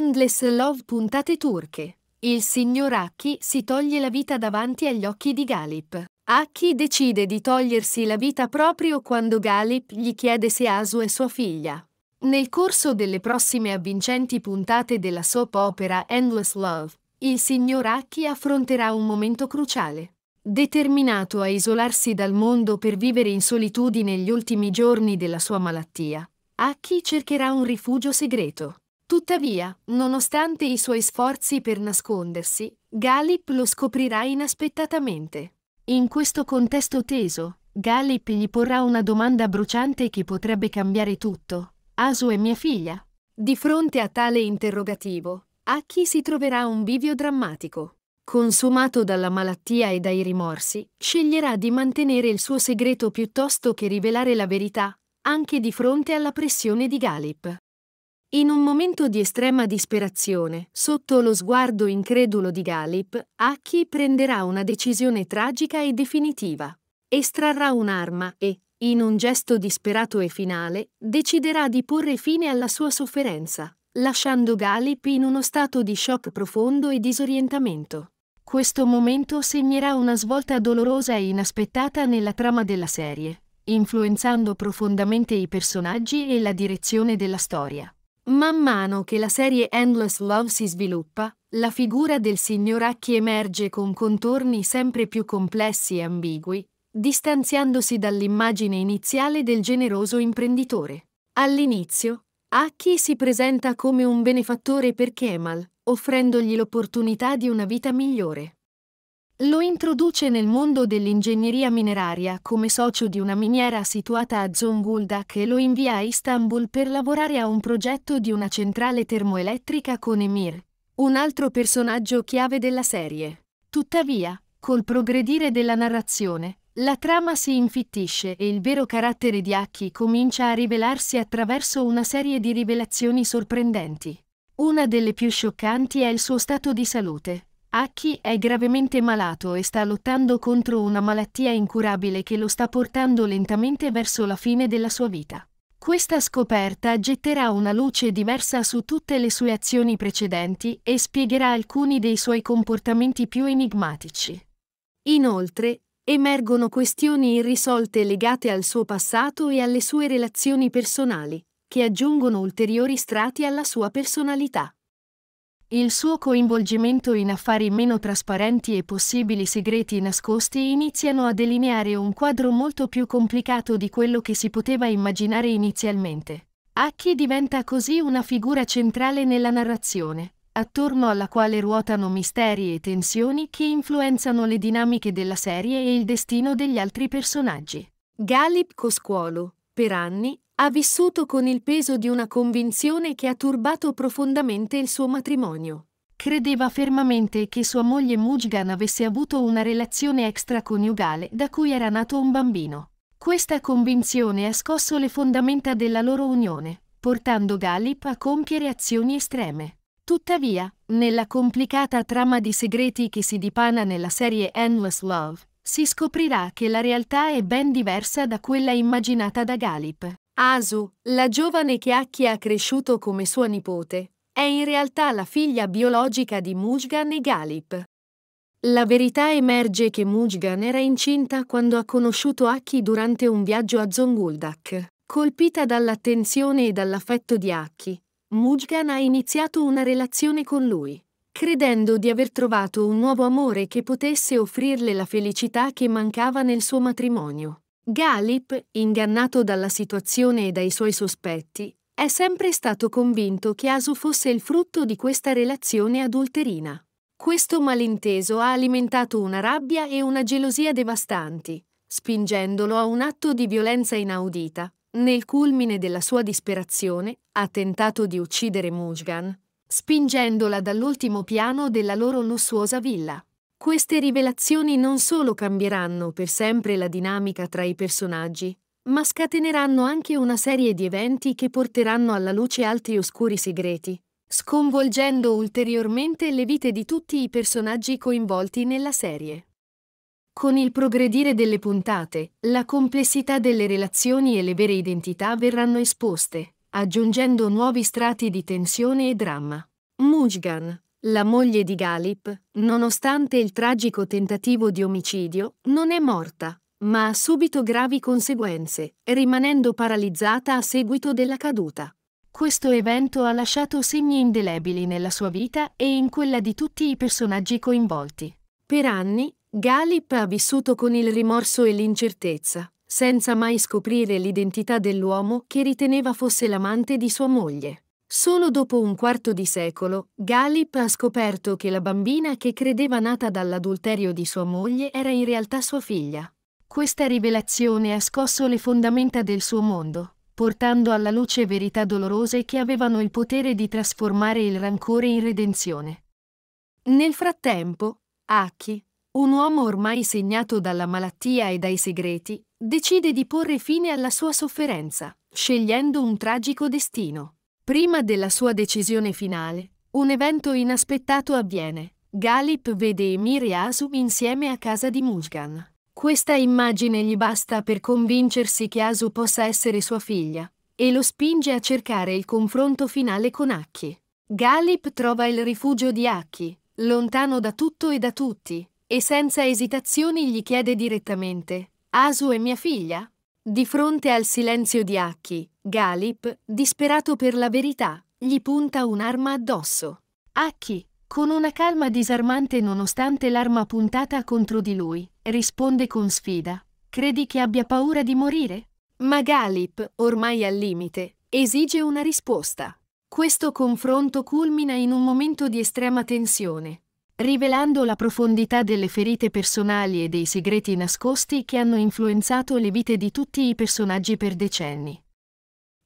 Endless Love puntate turche. Il signor Aki si toglie la vita davanti agli occhi di Galip. Aki decide di togliersi la vita proprio quando Galip gli chiede se Asu è sua figlia. Nel corso delle prossime avvincenti puntate della soap opera Endless Love, il signor Aki affronterà un momento cruciale. Determinato a isolarsi dal mondo per vivere in solitudine gli ultimi giorni della sua malattia, Aki cercherà un rifugio segreto. Tuttavia, nonostante i suoi sforzi per nascondersi, Galip lo scoprirà inaspettatamente. In questo contesto teso, Galip gli porrà una domanda bruciante che potrebbe cambiare tutto. Asu è mia figlia. Di fronte a tale interrogativo, Aki si troverà un bivio drammatico. Consumato dalla malattia e dai rimorsi, sceglierà di mantenere il suo segreto piuttosto che rivelare la verità, anche di fronte alla pressione di Galip. In un momento di estrema disperazione, sotto lo sguardo incredulo di Galip, Aki prenderà una decisione tragica e definitiva. Estrarrà un'arma e, in un gesto disperato e finale, deciderà di porre fine alla sua sofferenza, lasciando Galip in uno stato di shock profondo e disorientamento. Questo momento segnerà una svolta dolorosa e inaspettata nella trama della serie, influenzando profondamente i personaggi e la direzione della storia. Man mano che la serie Endless Love si sviluppa, la figura del signor Acchi emerge con contorni sempre più complessi e ambigui, distanziandosi dall'immagine iniziale del generoso imprenditore. All'inizio, Acchi si presenta come un benefattore per Kemal, offrendogli l'opportunità di una vita migliore. Lo introduce nel mondo dell'ingegneria mineraria come socio di una miniera situata a Zonguldak che lo invia a Istanbul per lavorare a un progetto di una centrale termoelettrica con Emir, un altro personaggio chiave della serie. Tuttavia, col progredire della narrazione, la trama si infittisce e il vero carattere di Aki comincia a rivelarsi attraverso una serie di rivelazioni sorprendenti. Una delle più scioccanti è il suo stato di salute, Aki è gravemente malato e sta lottando contro una malattia incurabile che lo sta portando lentamente verso la fine della sua vita. Questa scoperta getterà una luce diversa su tutte le sue azioni precedenti e spiegherà alcuni dei suoi comportamenti più enigmatici. Inoltre, emergono questioni irrisolte legate al suo passato e alle sue relazioni personali, che aggiungono ulteriori strati alla sua personalità. Il suo coinvolgimento in affari meno trasparenti e possibili segreti nascosti iniziano a delineare un quadro molto più complicato di quello che si poteva immaginare inizialmente. Acchi diventa così una figura centrale nella narrazione, attorno alla quale ruotano misteri e tensioni che influenzano le dinamiche della serie e il destino degli altri personaggi. Galip Coscuolo, per anni, ha vissuto con il peso di una convinzione che ha turbato profondamente il suo matrimonio. Credeva fermamente che sua moglie Mujgan avesse avuto una relazione extraconiugale da cui era nato un bambino. Questa convinzione ha scosso le fondamenta della loro unione, portando Galip a compiere azioni estreme. Tuttavia, nella complicata trama di segreti che si dipana nella serie Endless Love, si scoprirà che la realtà è ben diversa da quella immaginata da Galip. Asu, la giovane che Akki ha cresciuto come sua nipote, è in realtà la figlia biologica di Mujgan e Galip. La verità emerge che Mujgan era incinta quando ha conosciuto Akki durante un viaggio a Zonguldak. Colpita dall'attenzione e dall'affetto di Akki, Mujgan ha iniziato una relazione con lui, credendo di aver trovato un nuovo amore che potesse offrirle la felicità che mancava nel suo matrimonio. Galip, ingannato dalla situazione e dai suoi sospetti, è sempre stato convinto che Asu fosse il frutto di questa relazione adulterina. Questo malinteso ha alimentato una rabbia e una gelosia devastanti, spingendolo a un atto di violenza inaudita. Nel culmine della sua disperazione, ha tentato di uccidere Mujgan, spingendola dall'ultimo piano della loro lussuosa villa. Queste rivelazioni non solo cambieranno per sempre la dinamica tra i personaggi, ma scateneranno anche una serie di eventi che porteranno alla luce altri oscuri segreti, sconvolgendo ulteriormente le vite di tutti i personaggi coinvolti nella serie. Con il progredire delle puntate, la complessità delle relazioni e le vere identità verranno esposte, aggiungendo nuovi strati di tensione e dramma. Mujgan, la moglie di Galip, nonostante il tragico tentativo di omicidio, non è morta, ma ha subito gravi conseguenze, rimanendo paralizzata a seguito della caduta. Questo evento ha lasciato segni indelebili nella sua vita e in quella di tutti i personaggi coinvolti. Per anni, Galip ha vissuto con il rimorso e l'incertezza, senza mai scoprire l'identità dell'uomo che riteneva fosse l'amante di sua moglie. Solo dopo un quarto di secolo, Gallip ha scoperto che la bambina che credeva nata dall'adulterio di sua moglie era in realtà sua figlia. Questa rivelazione ha scosso le fondamenta del suo mondo, portando alla luce verità dolorose che avevano il potere di trasformare il rancore in redenzione. Nel frattempo, Aki, un uomo ormai segnato dalla malattia e dai segreti, decide di porre fine alla sua sofferenza, scegliendo un tragico destino. Prima della sua decisione finale, un evento inaspettato avviene. Galip vede Emir e Asu insieme a casa di Musgan. Questa immagine gli basta per convincersi che Asu possa essere sua figlia e lo spinge a cercare il confronto finale con Aki. Galip trova il rifugio di Aki, lontano da tutto e da tutti, e senza esitazioni gli chiede direttamente: Asu è mia figlia? Di fronte al silenzio di Acchi, Galip, disperato per la verità, gli punta un'arma addosso. Acchi, con una calma disarmante nonostante l'arma puntata contro di lui, risponde con sfida. Credi che abbia paura di morire? Ma Galip, ormai al limite, esige una risposta. Questo confronto culmina in un momento di estrema tensione, rivelando la profondità delle ferite personali e dei segreti nascosti che hanno influenzato le vite di tutti i personaggi per decenni.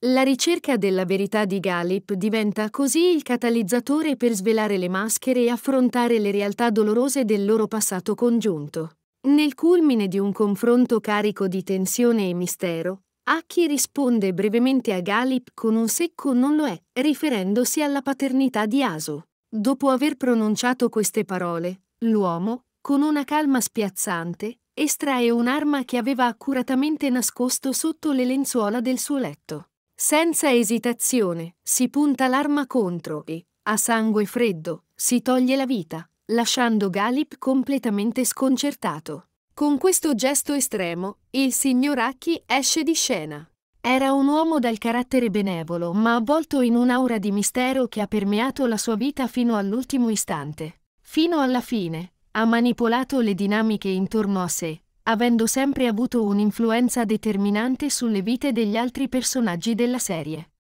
La ricerca della verità di Galip diventa così il catalizzatore per svelare le maschere e affrontare le realtà dolorose del loro passato congiunto. Nel culmine di un confronto carico di tensione e mistero, Aki risponde brevemente a Galip con un secco non lo è, riferendosi alla paternità di Asu. Dopo aver pronunciato queste parole, l'uomo, con una calma spiazzante, estrae un'arma che aveva accuratamente nascosto sotto le lenzuola del suo letto. Senza esitazione, si punta l'arma contro e, a sangue freddo, si toglie la vita, lasciando Galip completamente sconcertato. Con questo gesto estremo, il signor Acchi esce di scena. Era un uomo dal carattere benevolo, ma avvolto in un'aura di mistero che ha permeato la sua vita fino all'ultimo istante. Fino alla fine, ha manipolato le dinamiche intorno a sé, avendo sempre avuto un'influenza determinante sulle vite degli altri personaggi della serie.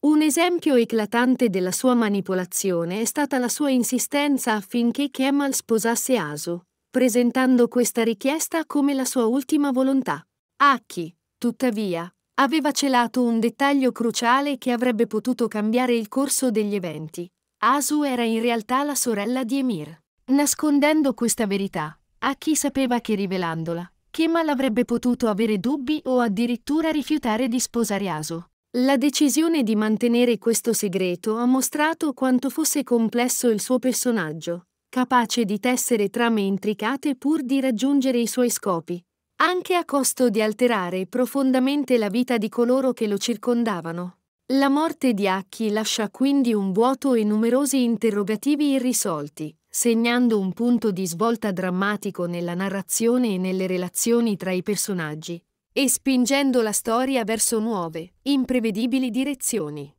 Un esempio eclatante della sua manipolazione è stata la sua insistenza affinché Kemal sposasse Asu, presentando questa richiesta come la sua ultima volontà. Aki, tuttavia, aveva celato un dettaglio cruciale che avrebbe potuto cambiare il corso degli eventi. Asu era in realtà la sorella di Emir. Nascondendo questa verità, a chi sapeva che rivelandola, Kemal avrebbe potuto avere dubbi o addirittura rifiutare di sposare Asu. La decisione di mantenere questo segreto ha mostrato quanto fosse complesso il suo personaggio, capace di tessere trame intricate pur di raggiungere i suoi scopi anche a costo di alterare profondamente la vita di coloro che lo circondavano. La morte di Acchi lascia quindi un vuoto e numerosi interrogativi irrisolti, segnando un punto di svolta drammatico nella narrazione e nelle relazioni tra i personaggi, e spingendo la storia verso nuove, imprevedibili direzioni.